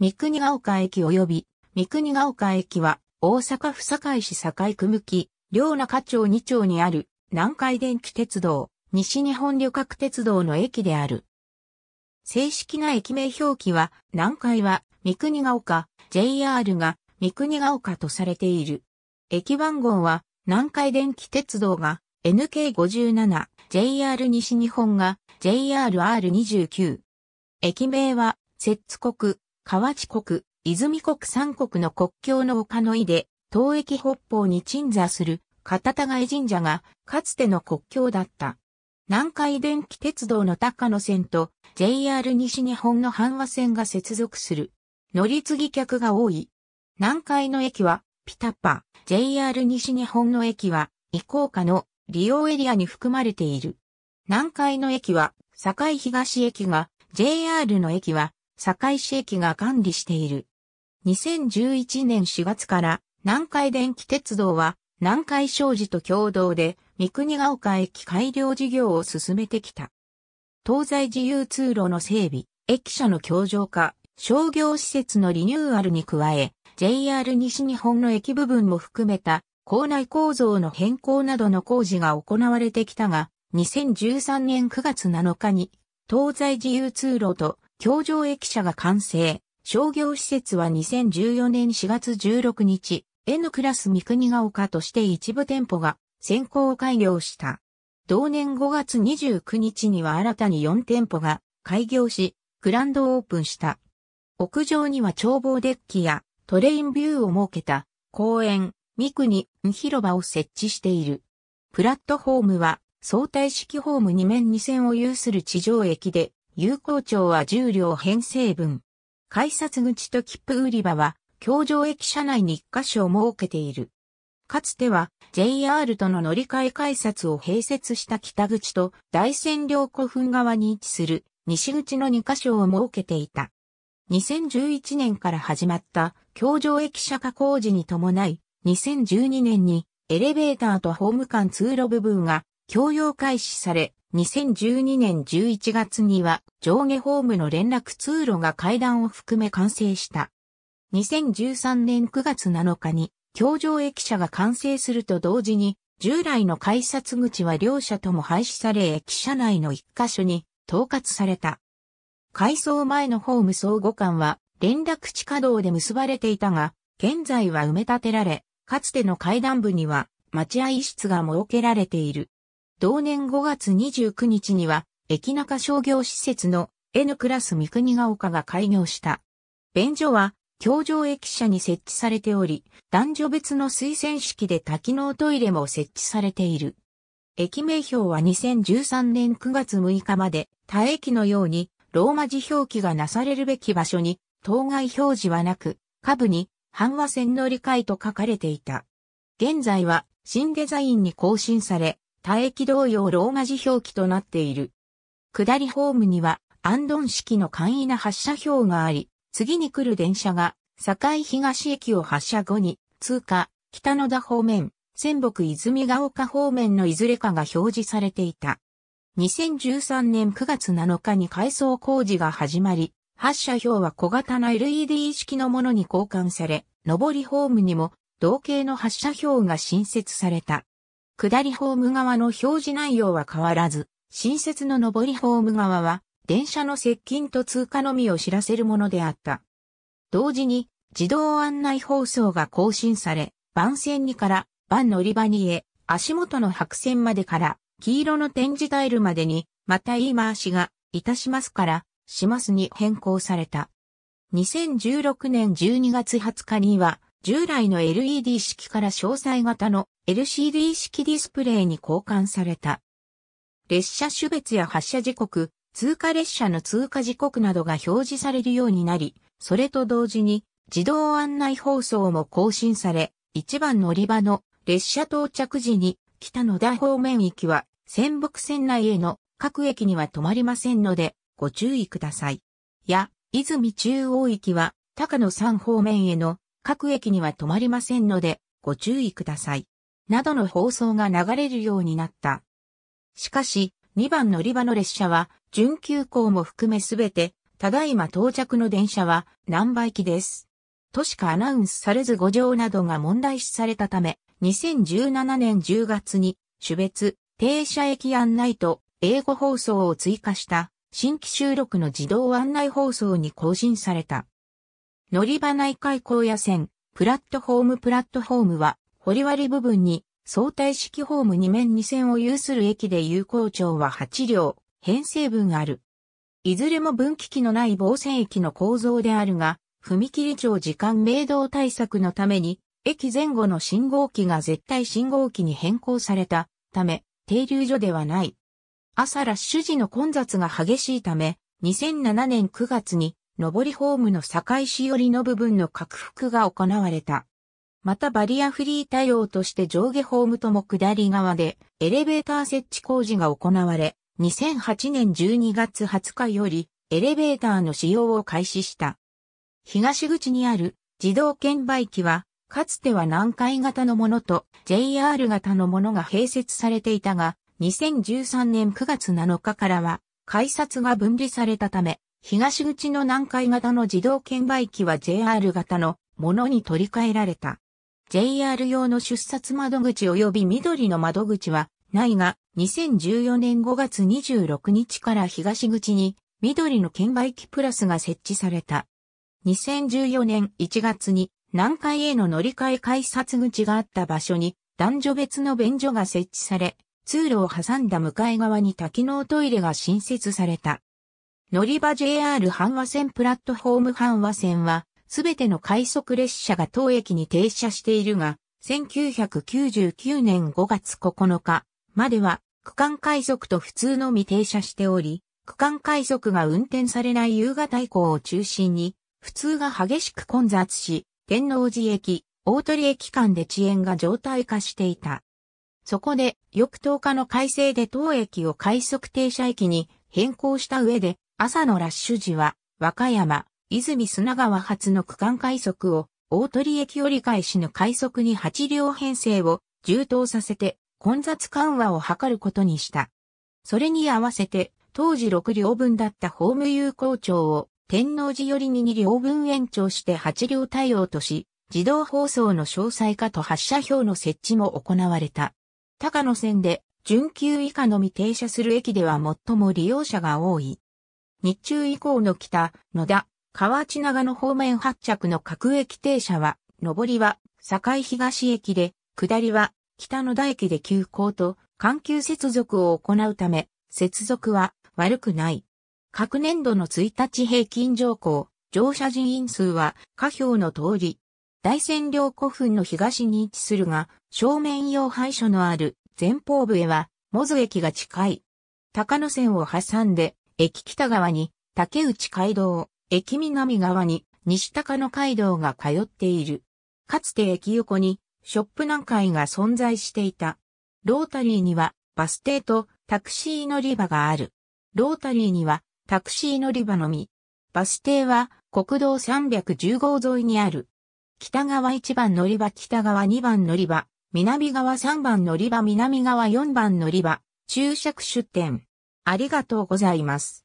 三国ヶ丘駅及び、三国ヶ丘駅は、大阪府堺市堺区向き、両中町二町にある、南海電気鉄道、西日本旅客鉄道の駅である。正式な駅名表記は、南海は、三国ヶ丘、JR が、三国ヶ丘とされている。駅番号は、南海電気鉄道が、NK57、JR 西日本が、JRR29。駅名は、摂津国、河内国、泉国三国の国境の丘の井で、東駅北方に鎮座する、片田貝神社が、かつての国境だった。南海電気鉄道の高野線と JR 西日本の阪和線が接続する。乗り継ぎ客が多い。南海の駅はピタッパ、JR 西日本の駅は移行下の利用エリアに含まれている。南海の駅は境東駅が JR の駅は堺市駅が管理している。2011年4月から南海電気鉄道は南海商事と共同で三国ヶ丘駅改良事業を進めてきた。東西自由通路の整備、駅舎の強浄化、商業施設のリニューアルに加え、JR 西日本の駅部分も含めた構内構造の変更などの工事が行われてきたが、2013年9月7日に東西自由通路と橋上駅舎が完成。商業施設は2014年4月16日、N クラス三国が丘として一部店舗が先行開業した。同年5月29日には新たに4店舗が開業し、グランドオープンした。屋上には眺望デッキやトレインビューを設けた公園、三国広場を設置している。プラットフォームは相対式ホーム2面2線を有する地上駅で、有効庁は重量編成分。改札口と切符売り場は、京城駅舎内に一箇所を設けている。かつては JR との乗り換え改札を併設した北口と大仙両古墳側に位置する西口の二箇所を設けていた。2011年から始まった京城駅舎化工事に伴い、2012年にエレベーターとホーム間通路部分が供用開始され、2012年11月には上下ホームの連絡通路が階段を含め完成した。2013年9月7日に、橋上駅舎が完成すると同時に、従来の改札口は両者とも廃止され駅舎内の一箇所に統括された。改装前のホーム相互間は連絡地下道で結ばれていたが、現在は埋め立てられ、かつての階段部には待合室が設けられている。同年5月29日には、駅中商業施設の N クラス三国が丘が開業した。便所は、京上駅舎に設置されており、男女別の推薦式で多機能トイレも設置されている。駅名表は2013年9月6日まで、他駅のように、ローマ字表記がなされるべき場所に、当該表示はなく、下部に、半和線乗り換えと書かれていた。現在は、新デザインに更新され、多駅同様ローマ字表記となっている。下りホームには、アンドン式の簡易な発車表があり、次に来る電車が、堺東駅を発車後に、通過、北野田方面、仙北泉ヶ丘方面のいずれかが表示されていた。2013年9月7日に改装工事が始まり、発車表は小型の LED 式のものに交換され、上りホームにも同型の発車表が新設された。下りホーム側の表示内容は変わらず、新設の上りホーム側は、電車の接近と通過のみを知らせるものであった。同時に、自動案内放送が更新され、番線にから番乗り場にへ、足元の白線までから、黄色の展示タイルまでに、また言い回しが、いたしますから、しますに変更された。2016年12月20日には、従来の LED 式から詳細型の LCD 式ディスプレイに交換された。列車種別や発車時刻、通過列車の通過時刻などが表示されるようになり、それと同時に自動案内放送も更新され、一番乗り場の列車到着時に北野田方面駅は仙北線内への各駅には止まりませんのでご注意ください。や、泉中央駅は高野山方面への各駅には止まりませんので、ご注意ください。などの放送が流れるようになった。しかし、2番乗り場の列車は、準急行も含めすべて、ただいま到着の電車は、何倍機です。としかアナウンスされず5乗などが問題視されたため、2017年10月に、種別、停車駅案内と、英語放送を追加した、新規収録の自動案内放送に更新された。乗り場内海高野線、プラットホームプラットホームは、堀割部分に相対式ホーム2面2線を有する駅で有効長は8両、編成分ある。いずれも分岐器のない防線駅の構造であるが、踏切長時間明動対策のために、駅前後の信号機が絶対信号機に変更されたため、停留所ではない。朝ラッシュ時の混雑が激しいため、2007年9月に上りホームの境市寄りの部分の拡幅が行われた。またバリアフリー対応として上下ホームとも下り側でエレベーター設置工事が行われ、2008年12月20日よりエレベーターの使用を開始した。東口にある自動券売機は、かつては南海型のものと JR 型のものが併設されていたが、2013年9月7日からは改札が分離されたため、東口の南海型の自動券売機は JR 型のものに取り替えられた。JR 用の出札窓口及び緑の窓口はないが、2014年5月26日から東口に緑の券売機プラスが設置された。2014年1月に南海への乗り換え改札口があった場所に男女別の便所が設置され、通路を挟んだ向かい側に多機能トイレが新設された。乗り場 JR 阪和線プラットフォーム阪和線は、すべての快速列車が当駅に停車しているが、1999年5月9日までは、区間快速と普通のみ停車しており、区間快速が運転されない夕方以降を中心に、普通が激しく混雑し、天王寺駅、大鳥駅間で遅延が状態化していた。そこで、翌10日の改正で当駅を快速停車駅に変更した上で、朝のラッシュ時は、和歌山、泉砂川発の区間快速を、大鳥駅折り返しの快速に8両編成を充当させて、混雑緩和を図ることにした。それに合わせて、当時6両分だったホーム有効庁を、天王寺寄りに2両分延長して8両対応とし、自動放送の詳細化と発射表の設置も行われた。高野線で、準急以下のみ停車する駅では最も利用者が多い。日中以降の北、野田、河内長野方面発着の各駅停車は、上りは、堺東駅で、下りは、北野田駅で急行と、環球接続を行うため、接続は悪くない。各年度の1日平均乗降、乗車人員数は下表の通り、大仙陵古墳の東に位置するが、正面用廃所のある前方部へは、モズ駅が近い。高野線を挟んで、駅北側に竹内街道、駅南側に西高野街道が通っている。かつて駅横にショップ南海が存在していた。ロータリーにはバス停とタクシー乗り場がある。ロータリーにはタクシー乗り場のみ。バス停は国道310号沿いにある。北側1番乗り場、北側2番乗り場、南側3番乗り場、南側4番乗り場、注釈出店。ありがとうございます。